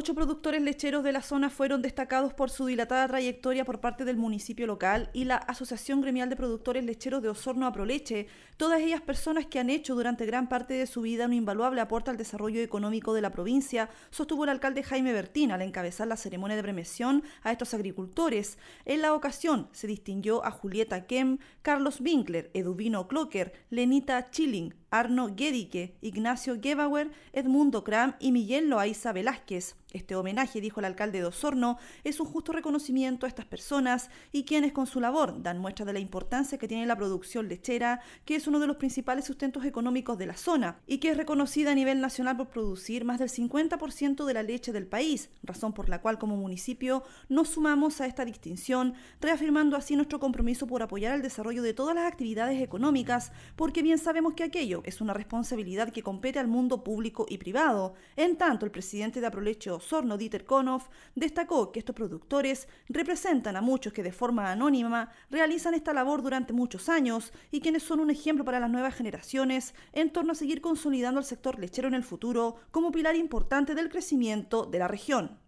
Ocho productores lecheros de la zona fueron destacados por su dilatada trayectoria por parte del municipio local y la Asociación Gremial de Productores Lecheros de Osorno a Proleche. todas ellas personas que han hecho durante gran parte de su vida un invaluable aporte al desarrollo económico de la provincia, sostuvo el alcalde Jaime Bertín al encabezar la ceremonia de premiación a estos agricultores. En la ocasión se distinguió a Julieta Kem, Carlos Winkler, Eduvino Clocker, Lenita Chilling, Arno Guedique, Ignacio Gebauer, Edmundo Kram y Miguel Loaiza Velázquez. Este homenaje, dijo el alcalde de Osorno, es un justo reconocimiento a estas personas y quienes con su labor dan muestra de la importancia que tiene la producción lechera, que es uno de los principales sustentos económicos de la zona y que es reconocida a nivel nacional por producir más del 50% de la leche del país, razón por la cual como municipio nos sumamos a esta distinción, reafirmando así nuestro compromiso por apoyar el desarrollo de todas las actividades económicas, porque bien sabemos que aquello es una responsabilidad que compete al mundo público y privado. En tanto, el presidente de Aprolecho Osorno Dieter Konoff destacó que estos productores representan a muchos que de forma anónima realizan esta labor durante muchos años y quienes son un ejemplo para las nuevas generaciones en torno a seguir consolidando el sector lechero en el futuro como pilar importante del crecimiento de la región.